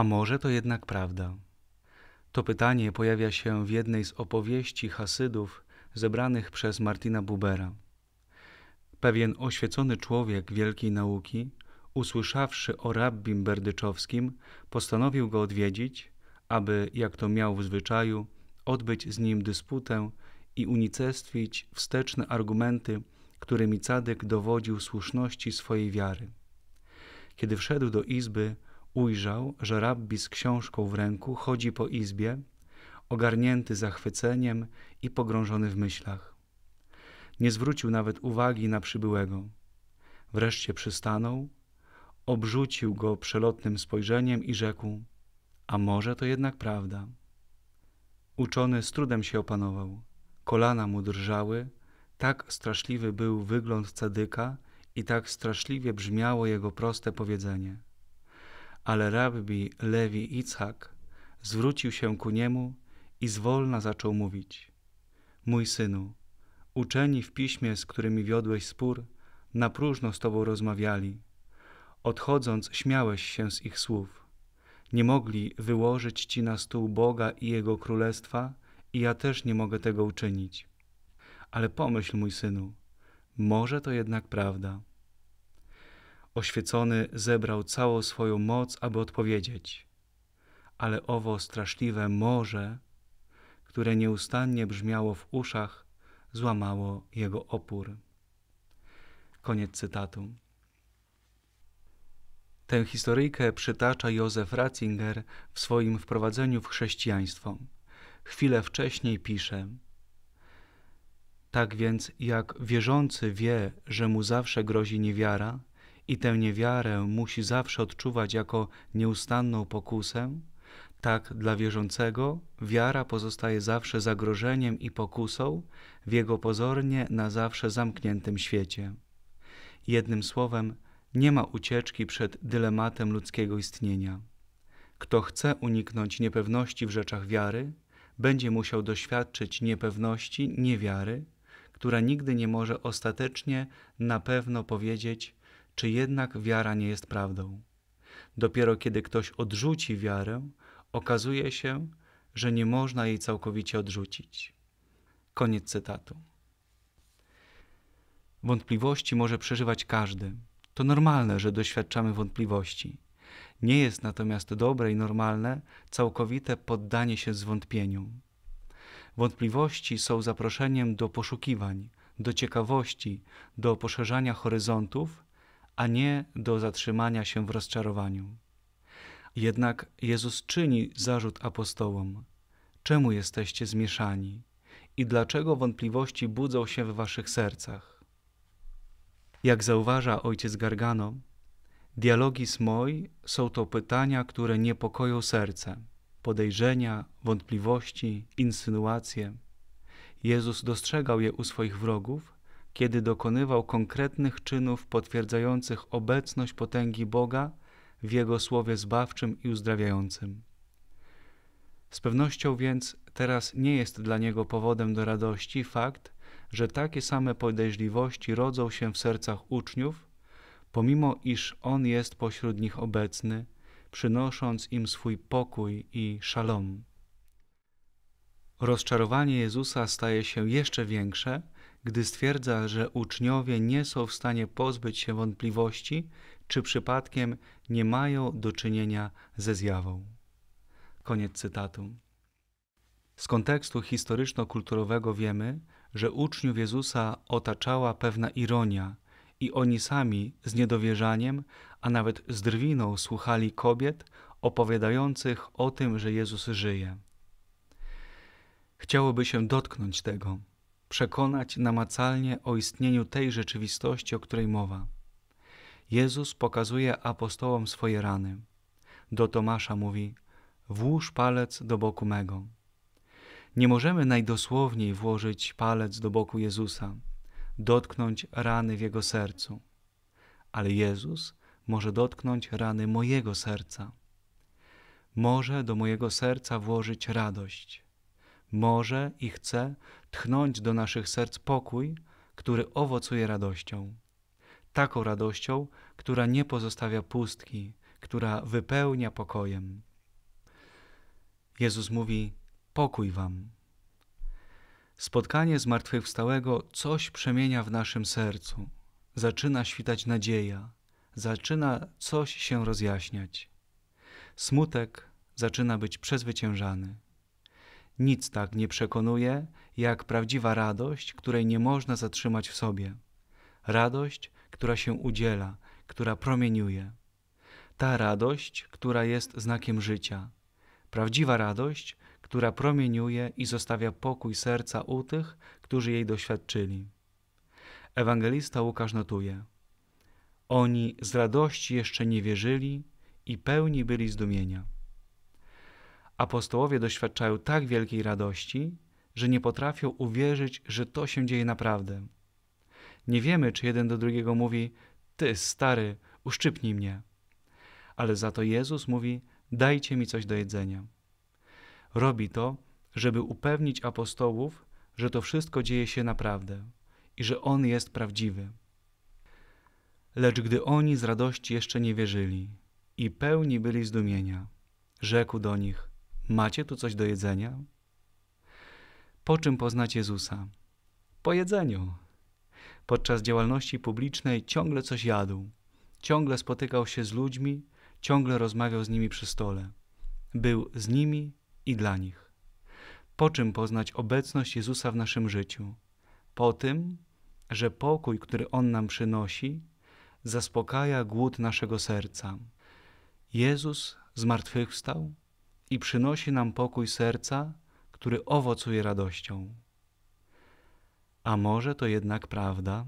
A może to jednak prawda? To pytanie pojawia się w jednej z opowieści Hasydów zebranych przez Martina Bubera. Pewien oświecony człowiek wielkiej nauki, usłyszawszy o rabbim berdyczowskim, postanowił go odwiedzić, aby, jak to miał w zwyczaju, odbyć z nim dysputę i unicestwić wsteczne argumenty, którymi Cadek dowodził słuszności swojej wiary. Kiedy wszedł do izby, ujrzał, że rabbi z książką w ręku chodzi po izbie, ogarnięty zachwyceniem i pogrążony w myślach. Nie zwrócił nawet uwagi na przybyłego. Wreszcie przystanął, obrzucił go przelotnym spojrzeniem i rzekł: A może to jednak prawda? Uczony z trudem się opanował. Kolana mu drżały, tak straszliwy był wygląd cadyka i tak straszliwie brzmiało jego proste powiedzenie. Ale rabbi Lewi Ichak zwrócił się ku niemu i zwolna zaczął mówić. Mój synu, uczeni w piśmie, z którymi wiodłeś spór, na próżno z tobą rozmawiali. Odchodząc, śmiałeś się z ich słów. Nie mogli wyłożyć ci na stół Boga i Jego królestwa, i ja też nie mogę tego uczynić. Ale pomyśl, mój synu, może to jednak prawda. Oświecony zebrał całą swoją moc, aby odpowiedzieć. Ale owo straszliwe morze, które nieustannie brzmiało w uszach, złamało jego opór. Koniec cytatu. Tę historyjkę przytacza Józef Ratzinger w swoim wprowadzeniu w chrześcijaństwo. Chwilę wcześniej pisze: Tak więc, jak wierzący wie, że mu zawsze grozi niewiara, i tę niewiarę musi zawsze odczuwać jako nieustanną pokusę, tak dla wierzącego wiara pozostaje zawsze zagrożeniem i pokusą w jego pozornie na zawsze zamkniętym świecie. Jednym słowem, nie ma ucieczki przed dylematem ludzkiego istnienia. Kto chce uniknąć niepewności w rzeczach wiary, będzie musiał doświadczyć niepewności, niewiary, która nigdy nie może ostatecznie na pewno powiedzieć: czy jednak wiara nie jest prawdą. Dopiero kiedy ktoś odrzuci wiarę, okazuje się, że nie można jej całkowicie odrzucić. Koniec cytatu. Wątpliwości może przeżywać każdy. To normalne, że doświadczamy wątpliwości. Nie jest natomiast dobre i normalne całkowite poddanie się zwątpieniu. Wątpliwości są zaproszeniem do poszukiwań, do ciekawości, do poszerzania horyzontów a nie do zatrzymania się w rozczarowaniu. Jednak Jezus czyni zarzut apostołom: Czemu jesteście zmieszani i dlaczego wątpliwości budzą się w waszych sercach? Jak zauważa ojciec Gargano, dialogi z moi są to pytania, które niepokoją serce, podejrzenia, wątpliwości, insynuacje. Jezus dostrzegał je u swoich wrogów kiedy dokonywał konkretnych czynów potwierdzających obecność potęgi Boga w Jego słowie zbawczym i uzdrawiającym. Z pewnością więc teraz nie jest dla niego powodem do radości fakt, że takie same podejrzliwości rodzą się w sercach uczniów, pomimo iż on jest pośród nich obecny, przynosząc im swój pokój i szalom. Rozczarowanie Jezusa staje się jeszcze większe, gdy stwierdza, że uczniowie nie są w stanie pozbyć się wątpliwości, czy przypadkiem nie mają do czynienia ze zjawą. Koniec cytatu. Z kontekstu historyczno-kulturowego wiemy, że uczniów Jezusa otaczała pewna ironia i oni sami z niedowierzaniem, a nawet z drwiną słuchali kobiet opowiadających o tym, że Jezus żyje. Chciałoby się dotknąć tego, przekonać namacalnie o istnieniu tej rzeczywistości, o której mowa. Jezus pokazuje apostołom swoje rany. Do Tomasza mówi: Włóż palec do boku mego. Nie możemy najdosłowniej włożyć palec do boku Jezusa, dotknąć rany w jego sercu. Ale Jezus może dotknąć rany mojego serca. Może do mojego serca włożyć radość może i chce tchnąć do naszych serc pokój, który owocuje radością. Taką radością, która nie pozostawia pustki, która wypełnia pokojem. Jezus mówi: Pokój wam. Spotkanie zmartwychwstałego coś przemienia w naszym sercu. Zaczyna świtać nadzieja, zaczyna coś się rozjaśniać. Smutek zaczyna być przezwyciężany. Nic tak nie przekonuje, jak prawdziwa radość, której nie można zatrzymać w sobie. Radość, która się udziela, która promieniuje. Ta radość, która jest znakiem życia. Prawdziwa radość, która promieniuje i zostawia pokój serca u tych, którzy jej doświadczyli. Ewangelista Łukasz notuje: Oni z radości jeszcze nie wierzyli i pełni byli zdumienia. Apostołowie doświadczają tak wielkiej radości, że nie potrafią uwierzyć, że to się dzieje naprawdę. Nie wiemy, czy jeden do drugiego mówi: Ty, stary, uszczypnij mnie. Ale za to Jezus mówi: Dajcie mi coś do jedzenia. Robi to, żeby upewnić apostołów, że to wszystko dzieje się naprawdę i że On jest prawdziwy. Lecz gdy oni z radości jeszcze nie wierzyli i pełni byli zdumienia, rzekł do nich: Macie tu coś do jedzenia? Po czym poznać Jezusa? Po jedzeniu. Podczas działalności publicznej ciągle coś jadł, ciągle spotykał się z ludźmi, ciągle rozmawiał z nimi przy stole. Był z nimi i dla nich. Po czym poznać obecność Jezusa w naszym życiu? Po tym, że pokój, który On nam przynosi, zaspokaja głód naszego serca. Jezus zmartwychwstał i przynosi nam pokój serca, który owocuje radością. A może to jednak prawda?